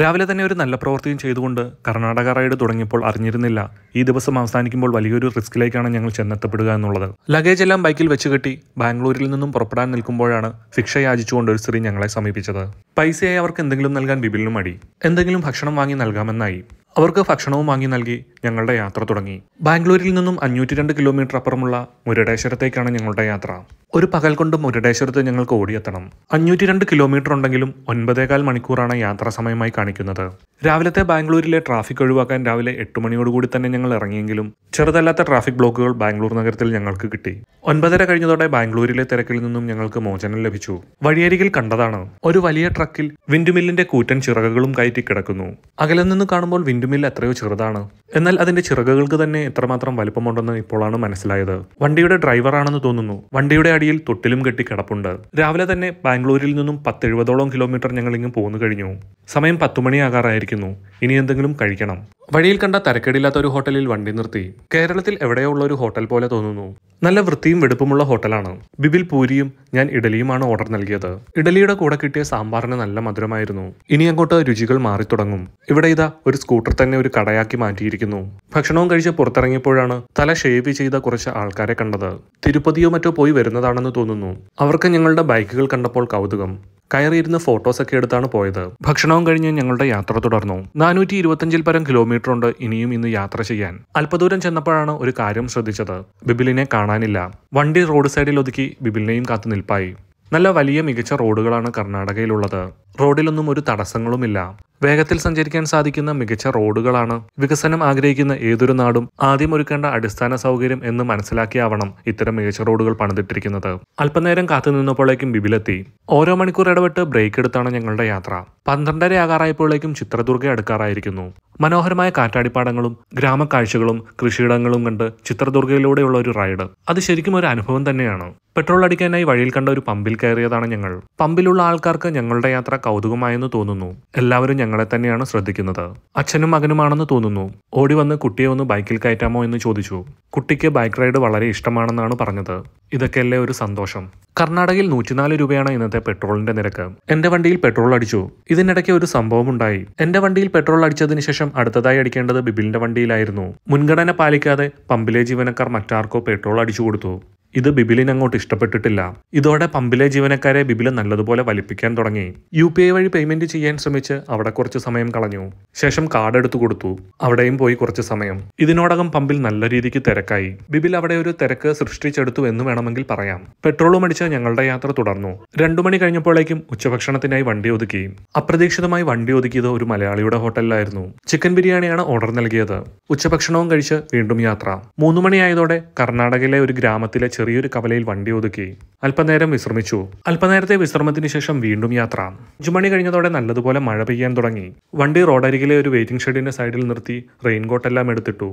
രാവിലെ തന്നെ ഒരു നല്ല പ്രവൃത്തിയും ചെയ്തുകൊണ്ട് കർണാടക റൈഡ് തുടങ്ങിയപ്പോൾ അറിഞ്ഞിരുന്നില്ല ഈ ദിവസം അവസാനിക്കുമ്പോൾ വലിയൊരു റിസ്കിലേക്കാണ് ഞങ്ങൾ ചെന്നെത്തപ്പെടുക എന്നുള്ളത് ലഗേജ് എല്ലാം ബൈക്കിൽ വെച്ച് കെട്ടി ബാംഗ്ലൂരിൽ നിന്നും പുറപ്പെടാൻ നിൽക്കുമ്പോഴാണ് ശിക്ഷ യാചിച്ചുകൊണ്ട് ഒരു സ്ത്രീ ഞങ്ങളെ സമീപിച്ചത് പൈസയായി അവർക്ക് എന്തെങ്കിലും നൽകാൻ ബിബിലിനും മടി എന്തെങ്കിലും ഭക്ഷണം വാങ്ങി നൽകാമെന്നായി അവർക്ക് ഭക്ഷണവും വാങ്ങി നൽകി ഞങ്ങളുടെ യാത്ര തുടങ്ങി ബാംഗ്ലൂരിൽ നിന്നും അഞ്ഞൂറ്റി രണ്ട് കിലോമീറ്റർ അപ്പുറമുള്ള മുരുടേശ്വരത്തേക്കാണ് ഞങ്ങളുടെ യാത്ര ഒരു പകൽ കൊണ്ട് മുരുടേശ്വരത്ത് ഞങ്ങൾക്ക് ഓടിയെത്തണം അഞ്ഞൂറ്റി രണ്ട് കിലോമീറ്റർ ഉണ്ടെങ്കിലും ഒൻപതേകാൽ മണിക്കൂറാണ് യാത്രാ സമയമായി കാണിക്കുന്നത് രാവിലത്തെ ബാംഗ്ലൂരിലെ ട്രാഫിക് ഒഴിവാക്കാൻ രാവിലെ എട്ട് മണിയോടുകൂടി തന്നെ ഞങ്ങൾ ഇറങ്ങിയെങ്കിലും ചെറുതല്ലാത്ത ട്രാഫിക് ബ്ലോക്കുകൾ ബാംഗ്ലൂർ നഗരത്തിൽ ഞങ്ങൾക്ക് കിട്ടി ഒൻപതര കഴിഞ്ഞതോടെ ബാംഗ്ലൂരിലെ തിരക്കിൽ നിന്നും ഞങ്ങൾക്ക് മോചനം ലഭിച്ചു വഴിയരികിൽ കണ്ടതാണ് ഒരു വലിയ ട്രക്കിൽ വിൻഡുമില്ലിന്റെ കൂറ്റൻ ചിറകുകളും കയറ്റി കിടക്കുന്നു അകലെ നിന്ന് കാണുമ്പോൾ വിൻഡുമില്ല് എത്രയോ ചെറുതാണ് എന്നാൽ അതിന്റെ ചിറകുകൾക്ക് തന്നെ എത്രമാത്രം വലുപ്പമുണ്ടെന്ന് ഇപ്പോഴാണ് മനസ്സിലായത് വണ്ടിയുടെ ഡ്രൈവറാണെന്ന് തോന്നുന്നു വണ്ടിയുടെ അടിയിൽ തൊട്ടിലും കെട്ടി കിടപ്പുണ്ട് രാവിലെ തന്നെ ബാംഗ്ലൂരിൽ നിന്നും പത്തെഴുപതോളം കിലോമീറ്റർ ഞങ്ങൾ ഇങ്ങ് പോന്നു കഴിഞ്ഞു സമയം പത്തുമണിയാകാറായിരിക്കും വിശന്നിരിക്കുന്നു ഇനി എന്തെങ്കിലും കഴിക്കണം വഴിയിൽ കണ്ട തരക്കേടില്ലാത്ത ഒരു ഹോട്ടലിൽ വണ്ടി നിർത്തി കേരളത്തിൽ എവിടെയോ ഉള്ള ഒരു ഹോട്ടൽ പോലെ തോന്നുന്നു നല്ല വൃത്തിയും വെടുപ്പുമുള്ള ഹോട്ടലാണ് ബിബിൽ പൂരിയും ഞാൻ ഇഡലിയുമാണ് ഓർഡർ നൽകിയത് ഇഡലിയുടെ കൂടെ കിട്ടിയ സാമ്പാറിന് നല്ല മധുരമായിരുന്നു ഇനി അങ്ങോട്ട് രുചികൾ മാറി തുടങ്ങും ഇവിടെ ഇതാ ഒരു സ്കൂട്ടർ തന്നെ ഒരു കടയാക്കി മാറ്റിയിരിക്കുന്നു ഭക്ഷണവും കഴിച്ച് പുറത്തിറങ്ങിയപ്പോഴാണ് തല ഷേവ് ചെയ്ത കുറച്ച് ആൾക്കാരെ കണ്ടത് തിരുപ്പതിയോ മറ്റോ പോയി വരുന്നതാണെന്ന് തോന്നുന്നു അവർക്ക് ഞങ്ങളുടെ ബൈക്കുകൾ കണ്ടപ്പോൾ കൗതുകം കയറിയിരുന്ന് ഫോട്ടോസൊക്കെ എടുത്താണ് പോയത് ഭക്ഷണവും കഴിഞ്ഞ് ഞങ്ങളുടെ യാത്ര തുടർന്നു നാനൂറ്റി ഇരുപത്തഞ്ചിൽ പരം കിലോമീറ്റർ ഉണ്ട് ഇനിയും ഇന്ന് യാത്ര ചെയ്യാൻ അല്പദൂരം ചെന്നപ്പോഴാണ് ഒരു കാര്യം ശ്രദ്ധിച്ചത് ബിബിലിനെ കാണാനില്ല വണ്ടി റോഡ് സൈഡിൽ ഒതുക്കി ബിബിലിനെയും കാത്തു നിൽപ്പായി നല്ല വലിയ മികച്ച റോഡുകളാണ് കർണാടകയിലുള്ളത് റോഡിലൊന്നും ഒരു തടസ്സങ്ങളുമില്ല വേഗത്തിൽ സഞ്ചരിക്കാൻ സാധിക്കുന്ന മികച്ച റോഡുകളാണ് വികസനം ആഗ്രഹിക്കുന്ന ഏതൊരു നാടും ആദ്യം ഒരുക്കേണ്ട അടിസ്ഥാന സൗകര്യം എന്ന് മനസ്സിലാക്കിയാവണം ഇത്തരം മികച്ച റോഡുകൾ പണിതിട്ടിരിക്കുന്നത് അല്പനേരം കാത്തുനിന്നപ്പോഴേക്കും ബിബിലെത്തി ഓരോ മണിക്കൂർ ഇടപെട്ട് ബ്രേക്ക് എടുത്താണ് ഞങ്ങളുടെ യാത്ര പന്ത്രണ്ടര ആകാറായപ്പോഴേക്കും ചിത്രദുർഗ അടുക്കാറായിരിക്കുന്നു മനോഹരമായ കാറ്റാടിപ്പാടങ്ങളും ഗ്രാമക്കാഴ്ചകളും കൃഷിയിടങ്ങളും കണ്ട് ചിത്രദുർഗയിലൂടെയുള്ള ഒരു റൈഡ് അത് ശരിക്കും ഒരു അനുഭവം തന്നെയാണ് പെട്രോൾ അടിക്കാനായി വഴിയിൽ കണ്ട ഒരു പമ്പിൽ കയറിയതാണ് ഞങ്ങൾ പമ്പിലുള്ള ആൾക്കാർക്ക് ഞങ്ങളുടെ യാത്ര കൗതുകമായെന്ന് തോന്നുന്നു എല്ലാവരും ഞങ്ങളെ തന്നെയാണ് ശ്രദ്ധിക്കുന്നത് അച്ഛനും മകനുമാണെന്ന് തോന്നുന്നു ഓടി വന്ന് കുട്ടിയെ ഒന്ന് ബൈക്കിൽ കയറ്റാമോ എന്ന് ചോദിച്ചു കുട്ടിക്ക് ബൈക്ക് റൈഡ് വളരെ ഇഷ്ടമാണെന്നാണ് പറഞ്ഞത് ഇതൊക്കെയല്ലേ ഒരു സന്തോഷം കർണാടകയിൽ നൂറ്റിനാല് രൂപയാണ് ഇന്നത്തെ പെട്രോളിന്റെ നിരക്ക് എന്റെ വണ്ടിയിൽ പെട്രോൾ അടിച്ചു ഇത് ഇതിനിടയ്ക്ക് ഒരു സംഭവം ഉണ്ടായി എന്റെ വണ്ടിയിൽ പെട്രോൾ അടിച്ചതിന് ശേഷം അടുത്തതായി അടിക്കേണ്ടത് ബിബിലിന്റെ വണ്ടിയിലായിരുന്നു മുൻഗണന പാലിക്കാതെ പമ്പിലെ ജീവനക്കാർ മറ്റാർക്കോ പെട്രോൾ അടിച്ചു കൊടുത്തു ഇത് ബിബിലിന് അങ്ങോട്ട് ഇഷ്ടപ്പെട്ടിട്ടില്ല ഇതോടെ പമ്പിലെ ജീവനക്കാരെ ബിബില് നല്ലതുപോലെ വലിപ്പിക്കാൻ തുടങ്ങി യു പി ഐ വഴി പേയ്മെന്റ് ചെയ്യാൻ ശ്രമിച്ച് അവിടെ കുറച്ച് സമയം കളഞ്ഞു ശേഷം കാർഡ് എടുത്തു കൊടുത്തു അവിടെയും പോയി കുറച്ച് സമയം ഇതിനോടകം പമ്പിൽ നല്ല രീതിക്ക് തിരക്കായി ബിബിൽ അവിടെ ഒരു തിരക്ക് സൃഷ്ടിച്ചെടുത്തു എന്ന് വേണമെങ്കിൽ പറയാം പെട്രോളും അടിച്ച് ഞങ്ങളുടെ യാത്ര തുടർന്നു രണ്ടു മണി കഴിഞ്ഞപ്പോഴേക്കും ഉച്ചഭക്ഷണത്തിനായി വണ്ടി ഒതുക്കി അപ്രതീക്ഷിതമായി വണ്ടി ഒതുക്കിയത് ഒരു മലയാളിയുടെ ഹോട്ടലിലായിരുന്നു ചിക്കൻ ബിരിയാണിയാണ് ഓർഡർ നൽകിയത് ഉച്ചഭക്ഷണവും കഴിച്ച് വീണ്ടും യാത്ര മൂന്നു മണിയായതോടെ കർണാടകയിലെ ഒരു ഗ്രാമത്തിലെ ചെറിയൊരു കവലയിൽ വണ്ടി ഒതുക്കി അല്പനേരം വിശ്രമിച്ചു അല്പനേരത്തെ വിശ്രമത്തിന് ശേഷം വീണ്ടും യാത്ര അഞ്ചുമണി കഴിഞ്ഞതോടെ നല്ലതുപോലെ മഴ പെയ്യാൻ തുടങ്ങി വണ്ടി റോഡരികിലെ ഒരു വെയിറ്റിംഗ് ഷെഡിന്റെ സൈഡിൽ നിർത്തി റെയിൻകോട്ടെല്ലാം എടുത്തിട്ടു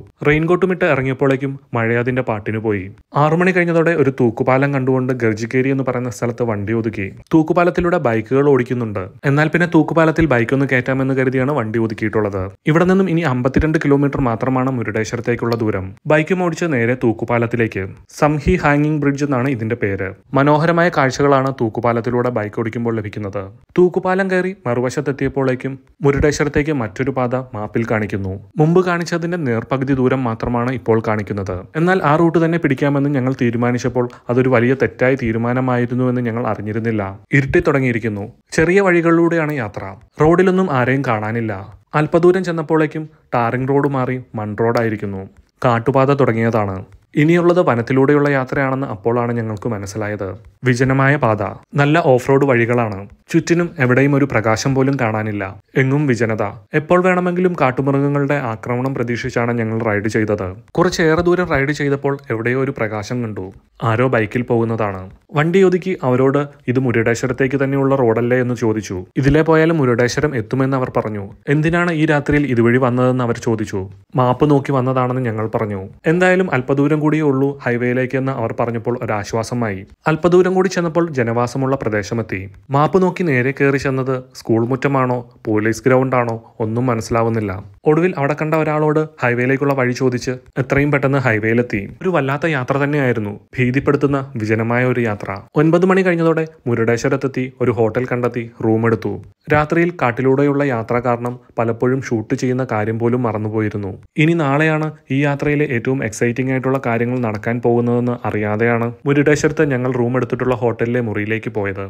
ഇട്ട് ഇറങ്ങിയപ്പോഴേക്കും മഴ അതിന്റെ പാട്ടിനു പോയി ആറുമണി കഴിഞ്ഞതോടെ ഒരു തൂക്കുപാലം കണ്ടുകൊണ്ട് ഗർജിക്കേരി എന്ന് പറയുന്ന സ്ഥലത്ത് വണ്ടി ഒതുക്കി തൂക്കുപാലത്തിലൂടെ ബൈക്കുകൾ ഓടിക്കുന്നുണ്ട് എന്നാൽ പിന്നെ തൂക്കുപാലത്തിൽ ബൈക്കൊന്ന് കയറ്റാമെന്ന് കരുതിയാണ് വണ്ടി ഒതുക്കിയിട്ടുള്ളത് ഇവിടെ നിന്നും ഇനി അമ്പത്തിരണ്ട് കിലോമീറ്റർ മാത്രമാണ് മുരുടേശ്വരത്തേക്കുള്ള ദൂരം ബൈക്കും ഓടിച്ച് നേരെ തൂക്കുപാലത്തിലേക്ക് സംഹി ഹായ് ഹാങ്ങിങ് ബ്രിഡ്ജ് എന്നാണ് ഇതിന്റെ പേര് മനോഹരമായ കാഴ്ചകളാണ് തൂക്കുപാലത്തിലൂടെ ബൈക്ക് ഓടിക്കുമ്പോൾ ലഭിക്കുന്നത് തൂക്കുപാലം കയറി മറുവശത്തെത്തിയപ്പോഴേക്കും മുരുടേശ്വരത്തേക്ക് മറ്റൊരു പാത മാപ്പിൽ കാണിക്കുന്നു മുമ്പ് കാണിച്ചതിന്റെ നേർപകുതി ദൂരം മാത്രമാണ് ഇപ്പോൾ കാണിക്കുന്നത് എന്നാൽ ആ റൂട്ട് തന്നെ പിടിക്കാമെന്ന് ഞങ്ങൾ തീരുമാനിച്ചപ്പോൾ അതൊരു വലിയ തെറ്റായ തീരുമാനമായിരുന്നുവെന്ന് ഞങ്ങൾ അറിഞ്ഞിരുന്നില്ല ഇരുട്ടി തുടങ്ങിയിരിക്കുന്നു ചെറിയ വഴികളിലൂടെയാണ് യാത്ര റോഡിലൊന്നും ആരെയും കാണാനില്ല അല്പദൂരം ചെന്നപ്പോഴേക്കും ടാറിംഗ് റോഡ് മാറി മൺ റോഡായിരിക്കുന്നു കാട്ടുപാത തുടങ്ങിയതാണ് ഇനിയുള്ളത് വനത്തിലൂടെയുള്ള യാത്രയാണെന്ന് അപ്പോഴാണ് ഞങ്ങൾക്ക് മനസ്സിലായത് വിജനമായ പാത നല്ല ഓഫ് റോഡ് വഴികളാണ് ചുറ്റിനും എവിടെയും ഒരു പ്രകാശം പോലും കാണാനില്ല എങ്ങും വിജനത എപ്പോൾ വേണമെങ്കിലും കാട്ടുമൃഗങ്ങളുടെ ആക്രമണം പ്രതീക്ഷിച്ചാണ് ഞങ്ങൾ റൈഡ് ചെയ്തത് കുറച്ചേറെ ദൂരം റൈഡ് ചെയ്തപ്പോൾ എവിടെയോ ഒരു പ്രകാശം കണ്ടു ആരോ ബൈക്കിൽ പോകുന്നതാണ് വണ്ടിയോതിക്ക് അവരോട് ഇത് മുരുടേശ്വരത്തേക്ക് തന്നെയുള്ള റോഡല്ലേ എന്ന് ചോദിച്ചു ഇതിലെ പോയാലും മുരുടേശ്വരം എത്തുമെന്ന് അവർ പറഞ്ഞു എന്തിനാണ് ഈ രാത്രിയിൽ ഇതുവഴി വന്നതെന്ന് അവർ ചോദിച്ചു മാപ്പ് നോക്കി വന്നതാണെന്ന് ഞങ്ങൾ പറഞ്ഞു എന്തായാലും അല്പദൂരം കൂടിയേ ഉള്ളൂ ഹൈവേയിലേക്കെന്ന് അവർ പറഞ്ഞപ്പോൾ ഒരാശ്വാസമായി അല്പദൂരം കൂടി ചെന്നപ്പോൾ ജനവാസമുള്ള പ്രദേശമെത്തി മാപ്പ് നോക്കി നേരെ കയറി ചെന്നത് സ്കൂൾ മുറ്റമാണോ പോലീസ് ഗ്രൗണ്ടാണോ ഒന്നും മനസ്സിലാവുന്നില്ല ഒടുവിൽ അവിടെ കണ്ട ഒരാളോട് ഹൈവേയിലേക്കുള്ള വഴി ചോദിച്ച് എത്രയും പെട്ടെന്ന് ഹൈവേയിലെത്തി ഒരു വല്ലാത്ത യാത്ര തന്നെയായിരുന്നു ഭീതിപ്പെടുത്തുന്ന വിജനമായ ഒരു യാത്ര യാത്ര ഒൻപത് മണി കഴിഞ്ഞതോടെ മുരുടേശ്വരത്തെത്തി ഒരു ഹോട്ടൽ കണ്ടെത്തി റൂം എടുത്തു രാത്രിയിൽ കാട്ടിലൂടെയുള്ള യാത്ര കാരണം പലപ്പോഴും ഷൂട്ട് ചെയ്യുന്ന കാര്യം പോലും മറന്നുപോയിരുന്നു ഇനി നാളെയാണ് ഈ യാത്രയിലെ ഏറ്റവും എക്സൈറ്റിംഗ് ആയിട്ടുള്ള കാര്യങ്ങൾ നടക്കാൻ പോകുന്നതെന്ന് അറിയാതെയാണ് മുരുടേശ്വരത്ത് ഞങ്ങൾ റൂം എടുത്തിട്ടുള്ള ഹോട്ടലിലെ മുറിയിലേക്ക് പോയത്